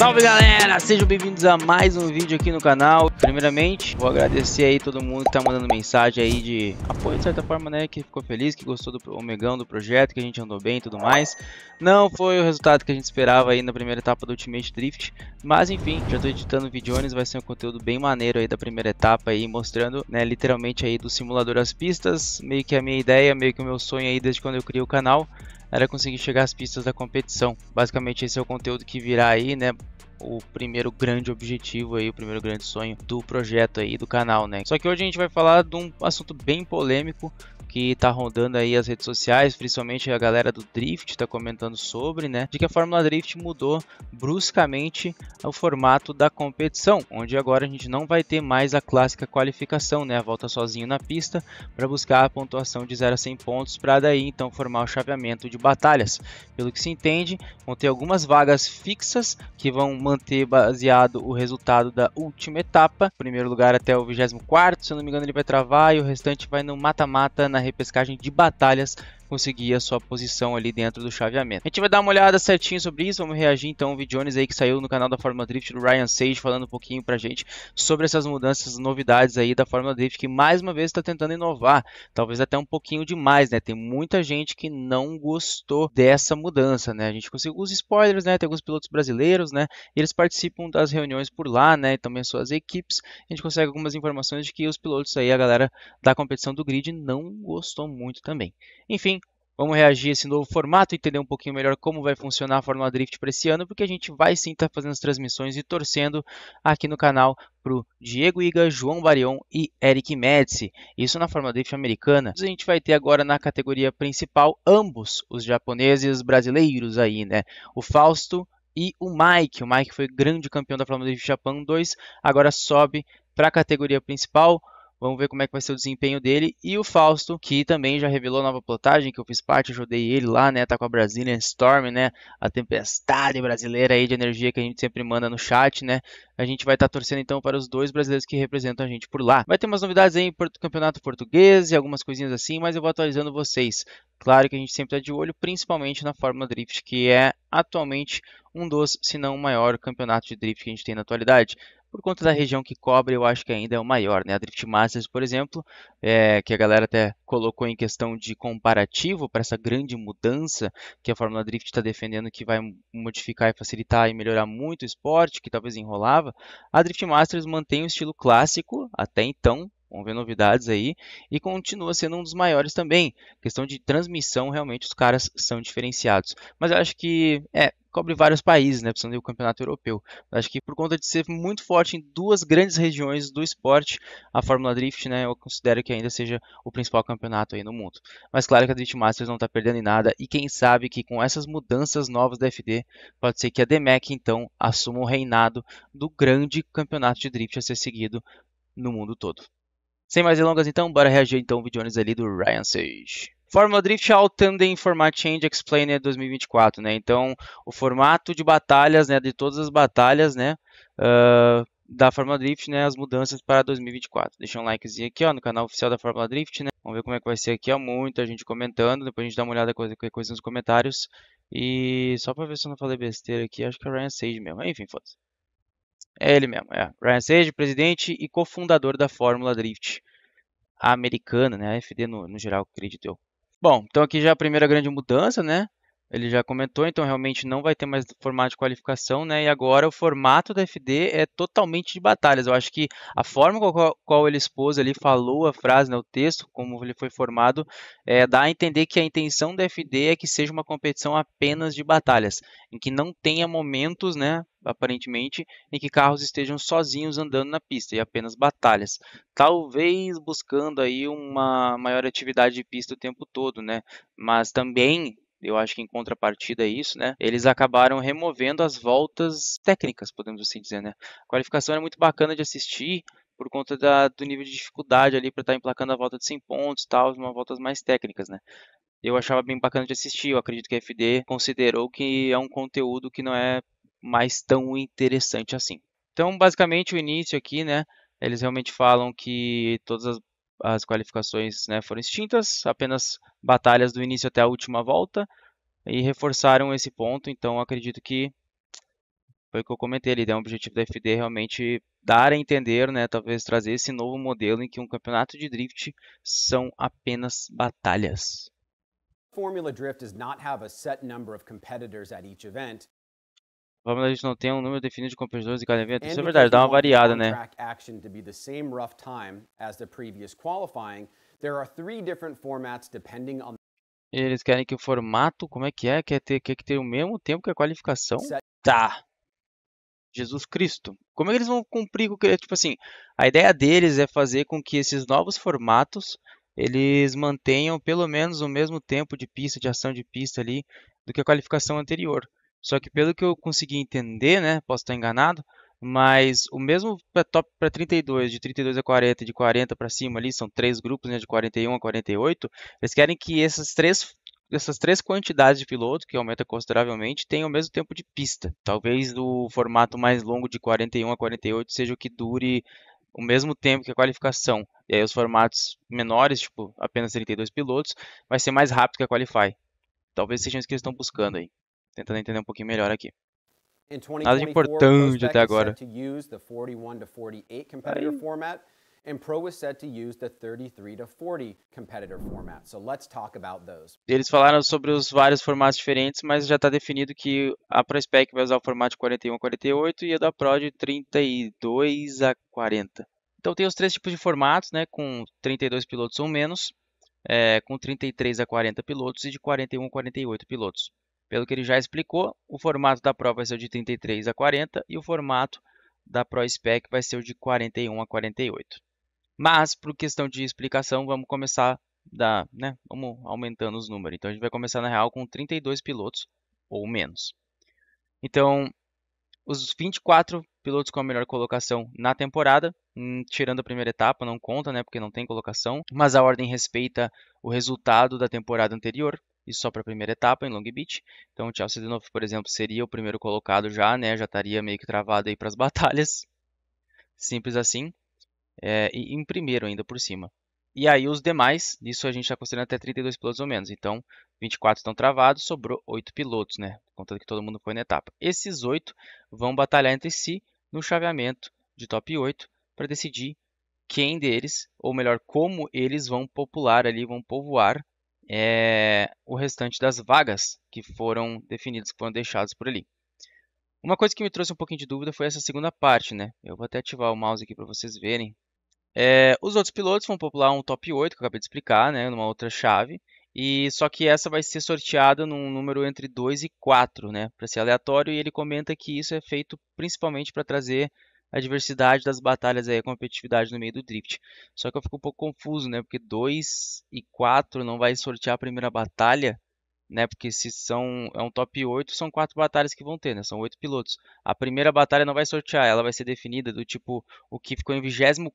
Salve galera, sejam bem-vindos a mais um vídeo aqui no canal Primeiramente, vou agradecer aí todo mundo que tá mandando mensagem aí de apoio de certa forma, né Que ficou feliz, que gostou do Omegão, do projeto, que a gente andou bem e tudo mais Não foi o resultado que a gente esperava aí na primeira etapa do Ultimate Drift Mas enfim, já tô editando vídeos vai ser um conteúdo bem maneiro aí da primeira etapa aí Mostrando, né, literalmente aí do simulador às pistas Meio que a minha ideia, meio que o meu sonho aí desde quando eu criei o canal era conseguir chegar às pistas da competição. Basicamente esse é o conteúdo que virá aí, né? o primeiro grande objetivo aí, o primeiro grande sonho do projeto aí do canal, né? Só que hoje a gente vai falar de um assunto bem polêmico, que tá rondando aí as redes sociais, principalmente a galera do Drift tá comentando sobre, né? De que a Fórmula Drift mudou bruscamente o formato da competição, onde agora a gente não vai ter mais a clássica qualificação, né? A volta sozinho na pista para buscar a pontuação de 0 a 100 pontos para daí então formar o chaveamento de batalhas. Pelo que se entende, vão ter algumas vagas fixas que vão manter baseado o resultado da última etapa, primeiro lugar até o 24, se eu não me engano ele vai travar e o restante vai no mata-mata na na repescagem de batalhas conseguir a sua posição ali dentro do chaveamento. A gente vai dar uma olhada certinho sobre isso, vamos reagir então ao vídeo aí que saiu no canal da Fórmula Drift do Ryan Sage falando um pouquinho pra gente sobre essas mudanças, novidades aí da Fórmula Drift que mais uma vez está tentando inovar, talvez até um pouquinho demais, né? Tem muita gente que não gostou dessa mudança, né? A gente conseguiu os spoilers, né? Tem alguns pilotos brasileiros, né? Eles participam das reuniões por lá, né? E também as suas equipes. A gente consegue algumas informações de que os pilotos aí, a galera da competição do grid não gostou muito também. Enfim, Vamos reagir a esse novo formato, entender um pouquinho melhor como vai funcionar a Fórmula Drift para esse ano, porque a gente vai sim estar tá fazendo as transmissões e torcendo aqui no canal para o Diego Iga, João Barion e Eric Medici. Isso na Fórmula Drift americana. A gente vai ter agora na categoria principal ambos os japoneses brasileiros aí, né? O Fausto e o Mike. O Mike foi grande campeão da Fórmula Drift Japão 2, agora sobe para a categoria principal. Vamos ver como é que vai ser o desempenho dele. E o Fausto, que também já revelou nova plotagem, que eu fiz parte, ajudei ele lá, né? Tá com a Brazilian Storm, né? A tempestade brasileira aí de energia que a gente sempre manda no chat, né? A gente vai estar tá torcendo então para os dois brasileiros que representam a gente por lá. Vai ter umas novidades aí do campeonato português e algumas coisinhas assim, mas eu vou atualizando vocês. Claro que a gente sempre está de olho, principalmente na Fórmula Drift, que é atualmente um dos, se não o maior campeonato de drift que a gente tem na atualidade por conta da região que cobre, eu acho que ainda é o maior, né? A Drift Masters, por exemplo, é, que a galera até colocou em questão de comparativo para essa grande mudança que a Fórmula Drift está defendendo que vai modificar e facilitar e melhorar muito o esporte, que talvez enrolava. A Drift Masters mantém o estilo clássico até então, Vamos ver novidades aí. E continua sendo um dos maiores também. Questão de transmissão, realmente os caras são diferenciados. Mas eu acho que é cobre vários países, né, precisando do campeonato europeu. Acho que por conta de ser muito forte em duas grandes regiões do esporte, a Fórmula Drift, né, eu considero que ainda seja o principal campeonato aí no mundo. Mas claro que a Drift Masters não está perdendo em nada e quem sabe que com essas mudanças novas da FD, pode ser que a DMEC então assuma o reinado do grande campeonato de drift a ser seguido no mundo todo. Sem mais delongas então, bora reagir então ao vídeo ali do Ryan Sage. Fórmula Drift All Tandem Format Change Explainer 2024, né? Então, o formato de batalhas, né, de todas as batalhas, né, uh, da Fórmula Drift, né, as mudanças para 2024. Deixa um likezinho aqui, ó, no canal oficial da Fórmula Drift, né? Vamos ver como é que vai ser aqui, ó, muita gente comentando, depois a gente dá uma olhada coisa coisa nos comentários. E só para ver se eu não falei besteira aqui, acho que é o Ryan Sage mesmo. Enfim, foda-se. É ele mesmo, é. Ryan Sage, presidente e cofundador da Fórmula Drift americana, né, a FD no, no geral, acredito eu. Bom, então aqui já é a primeira grande mudança, né? ele já comentou, então realmente não vai ter mais formato de qualificação, né? E agora o formato da FD é totalmente de batalhas. Eu acho que a forma com a qual ele expôs ali, falou a frase, né, o texto, como ele foi formado, é, dá a entender que a intenção da FD é que seja uma competição apenas de batalhas, em que não tenha momentos, né, aparentemente, em que carros estejam sozinhos andando na pista e apenas batalhas. Talvez buscando aí uma maior atividade de pista o tempo todo, né? Mas também eu acho que em contrapartida é isso, né, eles acabaram removendo as voltas técnicas, podemos assim dizer, né. A qualificação é muito bacana de assistir por conta da, do nível de dificuldade ali para estar tá emplacando a volta de 100 pontos, tal, uma voltas mais técnicas, né. Eu achava bem bacana de assistir, eu acredito que a FD considerou que é um conteúdo que não é mais tão interessante assim. Então, basicamente, o início aqui, né, eles realmente falam que todas as as qualificações né, foram extintas, apenas batalhas do início até a última volta, e reforçaram esse ponto, então acredito que foi o que eu comentei ali, né? o objetivo da FD é realmente dar a entender, né, talvez trazer esse novo modelo em que um campeonato de drift são apenas batalhas. Formula Drift does not have a set number of competitors at each event. A Fórmula a gente não tem um número definido de competidores de cada evento. Isso é verdade, dá uma variada, né? Eles querem que o formato, como é que é? Quer ter, quer ter o mesmo tempo que a qualificação? Tá. Jesus Cristo. Como é que eles vão cumprir com que, é, tipo assim, a ideia deles é fazer com que esses novos formatos eles mantenham pelo menos o mesmo tempo de pista, de ação de pista ali do que a qualificação anterior. Só que pelo que eu consegui entender, né, posso estar enganado, mas o mesmo top para 32, de 32 a 40, de 40 para cima ali, são três grupos, né, de 41 a 48, eles querem que essas três essas três quantidades de piloto, que aumenta consideravelmente, tenham o mesmo tempo de pista. Talvez o formato mais longo de 41 a 48 seja o que dure o mesmo tempo que a qualificação. E aí os formatos menores, tipo apenas 32 pilotos, vai ser mais rápido que a Qualify. Talvez seja isso que eles estão buscando aí tentando entender um pouquinho melhor aqui. Nada de importante até agora. and Pro to use the 33 to 40 competitor format. So let's talk about those. Eles falaram sobre os vários formatos diferentes, mas já está definido que a ProSpec vai usar o formato de 41 a 48 e a da Pro de 32 a 40. Então tem os três tipos de formatos, né, com 32 pilotos ou menos, é, com 33 a 40 pilotos e de 41 a 48 pilotos. Pelo que ele já explicou, o formato da prova vai ser o de 33 a 40 e o formato da ProSpec vai ser o de 41 a 48. Mas, por questão de explicação, vamos começar da, né, vamos aumentando os números. Então, a gente vai começar, na real, com 32 pilotos ou menos. Então, os 24 pilotos com a melhor colocação na temporada, hum, tirando a primeira etapa, não conta, né, porque não tem colocação, mas a ordem respeita o resultado da temporada anterior. Isso só para a primeira etapa em Long Beach. Então o Chelsea de novo, por exemplo, seria o primeiro colocado já, né? Já estaria meio que travado aí para as batalhas. Simples assim. É, e em primeiro ainda por cima. E aí os demais, isso a gente está considerando até 32 pilotos ou menos. Então, 24 estão travados, sobrou 8 pilotos, né? Contando que todo mundo foi na etapa. Esses 8 vão batalhar entre si no chaveamento de top 8 para decidir quem deles, ou melhor, como eles vão popular ali, vão povoar é, o restante das vagas que foram definidas, que foram deixadas por ali. Uma coisa que me trouxe um pouquinho de dúvida foi essa segunda parte, né? Eu vou até ativar o mouse aqui para vocês verem. É, os outros pilotos vão popular um top 8, que eu acabei de explicar, né? Numa outra chave. E só que essa vai ser sorteada num número entre 2 e 4, né? Para ser aleatório, e ele comenta que isso é feito principalmente para trazer a diversidade das batalhas aí, a competitividade no meio do drift. Só que eu fico um pouco confuso, né? Porque 2 e 4 não vai sortear a primeira batalha, né? Porque se são é um top 8, são quatro batalhas que vão ter, né? São oito pilotos. A primeira batalha não vai sortear, ela vai ser definida do tipo o que ficou em 25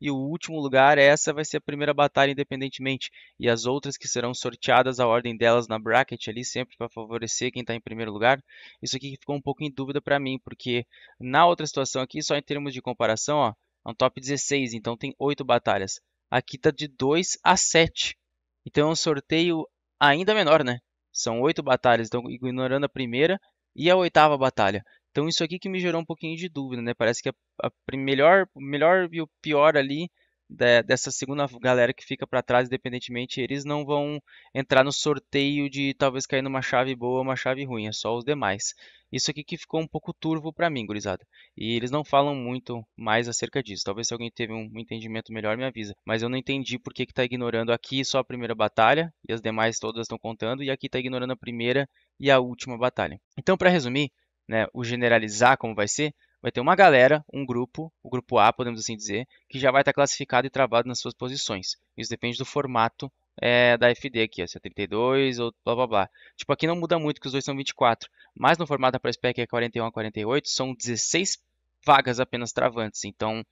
e o último lugar, essa vai ser a primeira batalha independentemente, e as outras que serão sorteadas a ordem delas na bracket ali, sempre para favorecer quem está em primeiro lugar. Isso aqui ficou um pouco em dúvida para mim, porque na outra situação aqui, só em termos de comparação, ó, é um top 16, então tem 8 batalhas. Aqui tá de 2 a 7, então é um sorteio ainda menor, né? São 8 batalhas, então ignorando a primeira e a oitava batalha. Então isso aqui que me gerou um pouquinho de dúvida, né? Parece que a, a melhor, melhor e o pior ali da, dessa segunda galera que fica para trás, independentemente, eles não vão entrar no sorteio de talvez cair numa chave boa, uma chave ruim, é só os demais. Isso aqui que ficou um pouco turvo para mim, gurizada. E eles não falam muito mais acerca disso. Talvez se alguém teve um entendimento melhor, me avisa. Mas eu não entendi por que está ignorando aqui só a primeira batalha, e as demais todas estão contando, e aqui está ignorando a primeira e a última batalha. Então, para resumir, né, o generalizar como vai ser, vai ter uma galera, um grupo, o grupo A, podemos assim dizer, que já vai estar classificado e travado nas suas posições. Isso depende do formato é, da FD aqui, ó, se é 32 ou blá blá blá. Tipo, aqui não muda muito, que os dois são 24, mas no formato da ProSpec é 41 a 48, são 16 vagas apenas travantes, então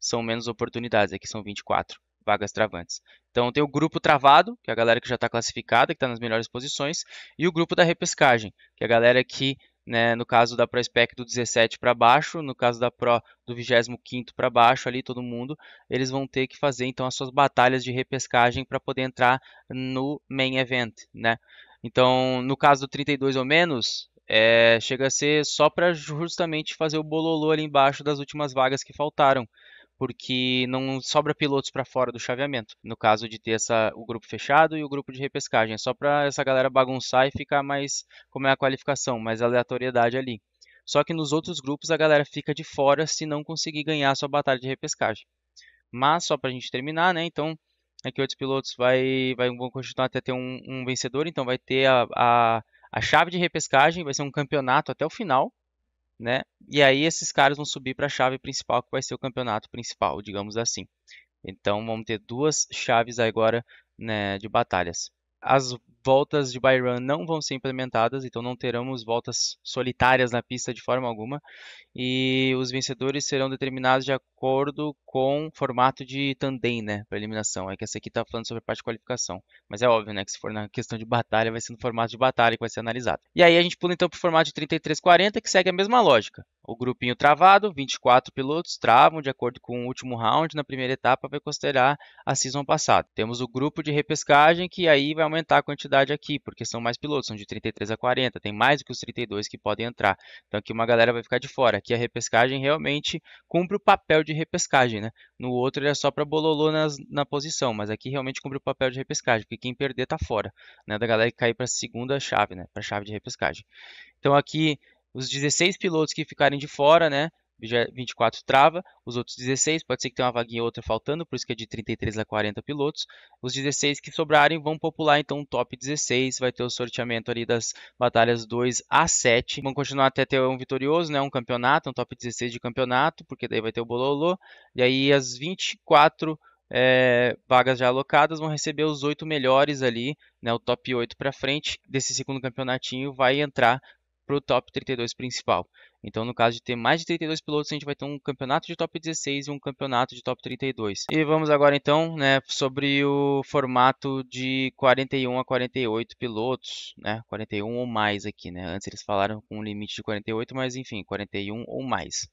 são menos oportunidades, aqui são 24 vagas travantes. Então tem o grupo travado, que é a galera que já está classificada, que está nas melhores posições, e o grupo da repescagem, que é a galera que né, no caso da ProSpec do 17 para baixo, no caso da Pro do 25 para baixo, ali todo mundo, eles vão ter que fazer então as suas batalhas de repescagem para poder entrar no main event, né? Então, no caso do 32 ou menos, é, chega a ser só para justamente fazer o bololô ali embaixo das últimas vagas que faltaram porque não sobra pilotos para fora do chaveamento. No caso de ter essa, o grupo fechado e o grupo de repescagem, é só para essa galera bagunçar e ficar mais como é a qualificação, mais aleatoriedade ali. Só que nos outros grupos a galera fica de fora se não conseguir ganhar a sua batalha de repescagem. Mas só para a gente terminar, né? Então aqui outros pilotos vai, vai, vão continuar até ter um, um vencedor, então vai ter a, a, a chave de repescagem, vai ser um campeonato até o final né? E aí esses caras vão subir para a chave principal, que vai ser o campeonato principal, digamos assim. Então vamos ter duas chaves agora né, de batalhas. As voltas de Byron não vão ser implementadas, então não teremos voltas solitárias na pista de forma alguma, e os vencedores serão determinados de acordo com o formato de tandem, né, para eliminação. É que essa aqui está falando sobre a parte de qualificação, mas é óbvio, né, que se for na questão de batalha, vai ser no formato de batalha que vai ser analisado. E aí a gente pula então para o formato de 33-40, que segue a mesma lógica. O grupinho travado, 24 pilotos travam de acordo com o último round na primeira etapa, vai considerar a season passada. Temos o grupo de repescagem, que aí vai aumentar a quantidade aqui, porque são mais pilotos, são de 33 a 40, tem mais do que os 32 que podem entrar. Então aqui uma galera vai ficar de fora. Aqui a repescagem realmente cumpre o papel de repescagem, né? No outro é só para bololô nas, na posição, mas aqui realmente cumpre o papel de repescagem, porque quem perder tá fora, né? Da galera que cair para a segunda chave, né? Para a chave de repescagem. Então aqui os 16 pilotos que ficarem de fora, né? 24 é trava, os outros 16, pode ser que tenha uma vaguinha ou outra faltando, por isso que é de 33 a 40 pilotos. Os 16 que sobrarem vão popular então o top 16, vai ter o sorteamento ali das batalhas 2 a 7. Vão continuar até ter um vitorioso, né, um campeonato, um top 16 de campeonato, porque daí vai ter o bololô. E aí as 24 é, eh, vagas já alocadas vão receber os oito melhores ali, né, o top 8 para frente desse segundo campeonatinho vai entrar para o top 32 principal. Então, no caso de ter mais de 32 pilotos, a gente vai ter um campeonato de top 16 e um campeonato de top 32. E vamos agora então, né, sobre o formato de 41 a 48 pilotos, né, 41 ou mais aqui, né. Antes eles falaram com um limite de 48, mas enfim, 41 ou mais.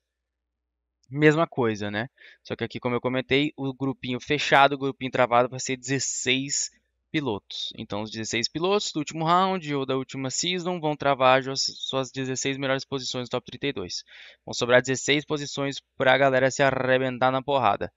Mesma coisa, né? Só que aqui, como eu comentei, o grupinho fechado, o grupinho travado vai ser 16 pilotos. Então, os 16 pilotos do último round ou da última season vão travar suas 16 melhores posições no top 32. Vão sobrar 16 posições para a galera se arrebentar na porrada.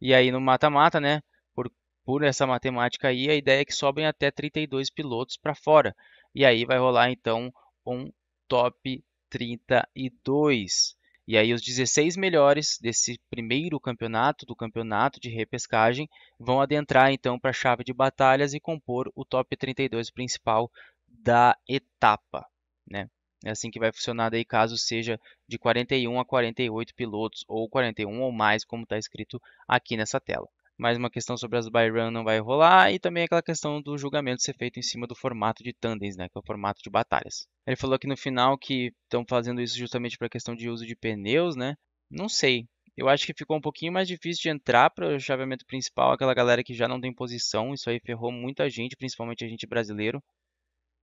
E aí no mata-mata, né? Por, por essa matemática aí, a ideia é que sobem até 32 pilotos para fora. E aí vai rolar então um top 32. E aí os 16 melhores desse primeiro campeonato, do campeonato de repescagem, vão adentrar então para a chave de batalhas e compor o top 32 principal da etapa, né? É assim que vai funcionar daí caso seja de 41 a 48 pilotos ou 41 ou mais, como está escrito aqui nessa tela mais uma questão sobre as Byron não vai rolar, e também aquela questão do julgamento ser feito em cima do formato de tandems, né, que é o formato de batalhas. Ele falou aqui no final que estão fazendo isso justamente para a questão de uso de pneus, né? Não sei. Eu acho que ficou um pouquinho mais difícil de entrar para o chaveamento principal, aquela galera que já não tem posição, isso aí ferrou muita gente, principalmente a gente brasileiro,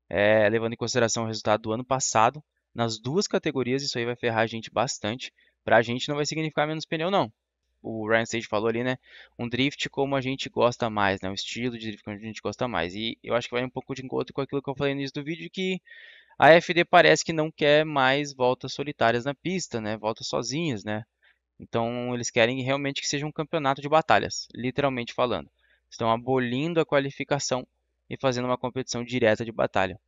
é, levando em consideração o resultado do ano passado. Nas duas categorias, isso aí vai ferrar a gente bastante. Para a gente não vai significar menos pneu, não o Ryan Sage falou ali, né? Um drift como a gente gosta mais, né? Um estilo de drift como a gente gosta mais. E eu acho que vai um pouco de encontro com aquilo que eu falei no início do vídeo, que a FD parece que não quer mais voltas solitárias na pista, né? Voltas sozinhas, né? Então eles querem realmente que seja um campeonato de batalhas, literalmente falando. Estão abolindo a qualificação e fazendo uma competição direta de batalha.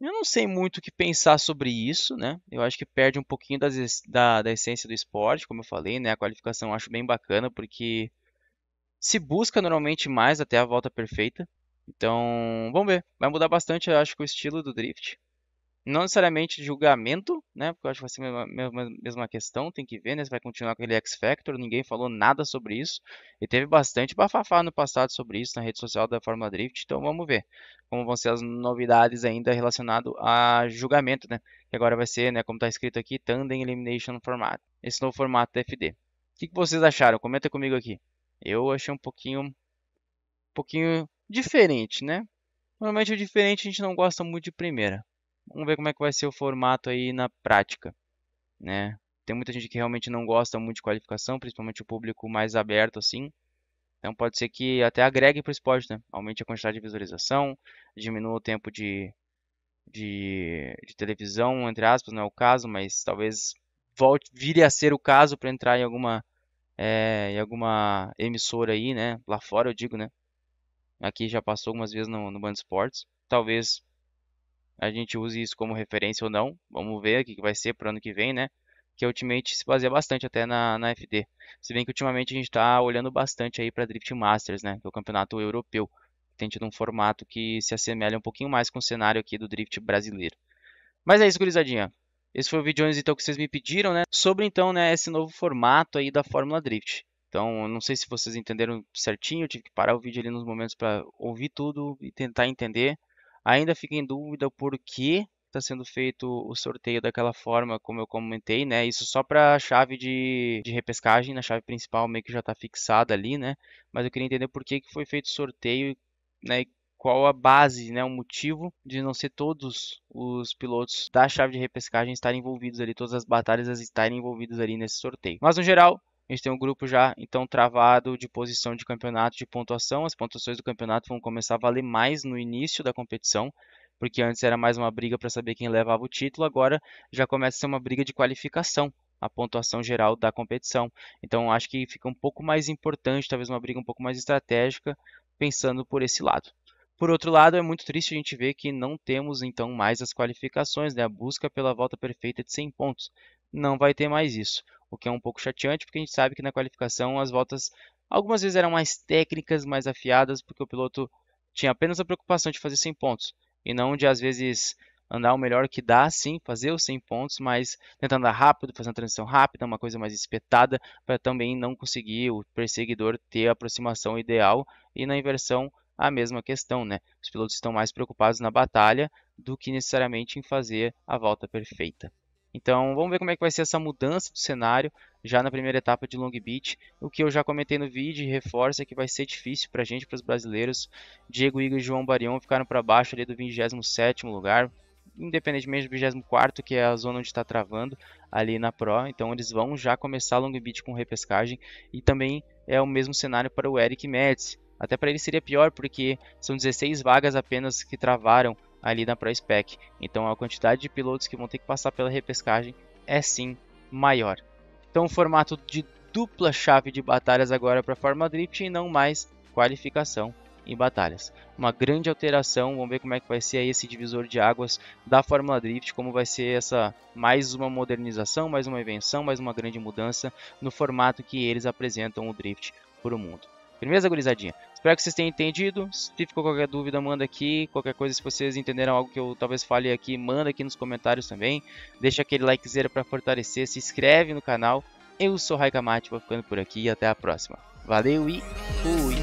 Eu não sei muito o que pensar sobre isso, né? Eu acho que perde um pouquinho das, da, da essência do esporte, como eu falei, né? A qualificação eu acho bem bacana, porque se busca normalmente mais até a volta perfeita. Então, vamos ver. Vai mudar bastante, eu acho, o estilo do drift. Não necessariamente julgamento, né? Porque eu acho que vai ser a mesma, mesma questão, tem que ver, né? Se vai continuar com aquele X Factor, ninguém falou nada sobre isso. E teve bastante bafafá no passado sobre isso na rede social da Fórmula Drift, então vamos ver como vão ser as novidades ainda relacionado a julgamento, né? Que agora vai ser, né, como está escrito aqui, Tandem Elimination Format. Esse novo formato da FD. O que, que vocês acharam? Comenta comigo aqui. Eu achei um pouquinho, um pouquinho diferente, né? Normalmente o diferente a gente não gosta muito de primeira. Vamos ver como é que vai ser o formato aí na prática, né? Tem muita gente que realmente não gosta muito de qualificação, principalmente o público mais aberto assim. Então pode ser que até agregue para o esporte, né? Aumente a quantidade de visualização, diminua o tempo de, de, de, televisão, entre aspas, não é o caso, mas talvez volte, vire a ser o caso para entrar em alguma, é, em alguma emissora aí, né? Lá fora eu digo, né? Aqui já passou algumas vezes no, no Band Esportes. Talvez a gente use isso como referência ou não. Vamos ver o que vai ser para o ano que vem, né? Que a Ultimate se baseia bastante até na, na FD. Se bem que ultimamente a gente está olhando bastante aí para Drift Masters, né? Que é o campeonato europeu. Tem tido um formato que se assemelha um pouquinho mais com o cenário aqui do Drift brasileiro. Mas é isso, gurizadinha. Esse foi o vídeo então que vocês me pediram, né? Sobre então, né, esse novo formato aí da Fórmula Drift. Então, não sei se vocês entenderam certinho, eu tive que parar o vídeo ali nos momentos para ouvir tudo e tentar entender. Ainda fica em dúvida por que está sendo feito o sorteio daquela forma, como eu comentei, né? Isso só para a chave de, de, repescagem, na chave principal meio que já está fixada ali, né? Mas eu queria entender por que, que foi feito o sorteio, né? Qual a base, né? O motivo de não ser todos os pilotos da chave de repescagem estarem envolvidos ali, todas as batalhas estarem envolvidas ali nesse sorteio. Mas no geral, a gente tem um grupo já então travado de posição de campeonato de pontuação. As pontuações do campeonato vão começar a valer mais no início da competição, porque antes era mais uma briga para saber quem levava o título, agora já começa a ser uma briga de qualificação a pontuação geral da competição. Então acho que fica um pouco mais importante, talvez uma briga um pouco mais estratégica, pensando por esse lado. Por outro lado, é muito triste a gente ver que não temos então mais as qualificações, né? a busca pela volta perfeita de 100 pontos. Não vai ter mais isso o que é um pouco chateante, porque a gente sabe que na qualificação as voltas algumas vezes eram mais técnicas, mais afiadas, porque o piloto tinha apenas a preocupação de fazer 100 pontos, e não de às vezes andar o melhor que dá, sim, fazer os 100 pontos, mas tentando andar rápido, fazer uma transição rápida, uma coisa mais espetada, para também não conseguir o perseguidor ter a aproximação ideal, e na inversão a mesma questão, né? Os pilotos estão mais preocupados na batalha do que necessariamente em fazer a volta perfeita. Então vamos ver como é que vai ser essa mudança do cenário já na primeira etapa de Long Beach. O que eu já comentei no vídeo e reforço é que vai ser difícil para a gente, para os brasileiros. Diego Igor e João Barion ficaram para baixo ali do 27º lugar, independentemente do 24 que é a zona onde está travando ali na Pro. Então eles vão já começar Long Beach com repescagem e também é o mesmo cenário para o Eric Metz. Até para ele seria pior, porque são 16 vagas apenas que travaram ali na Pro Spec. Então a quantidade de pilotos que vão ter que passar pela repescagem é sim maior. Então o formato de dupla chave de batalhas agora para a Fórmula Drift e não mais qualificação em batalhas. Uma grande alteração, vamos ver como é que vai ser esse divisor de águas da Fórmula Drift, como vai ser essa mais uma modernização, mais uma invenção, mais uma grande mudança no formato que eles apresentam o Drift para o mundo. Beleza, gurizadinha? Espero que vocês tenham entendido. Se ficou qualquer dúvida, manda aqui. Qualquer coisa, se vocês entenderam algo que eu talvez fale aqui, manda aqui nos comentários também. Deixa aquele likezera para fortalecer. Se inscreve no canal. Eu sou Raika Mate, vou ficando por aqui e até a próxima. Valeu e fui!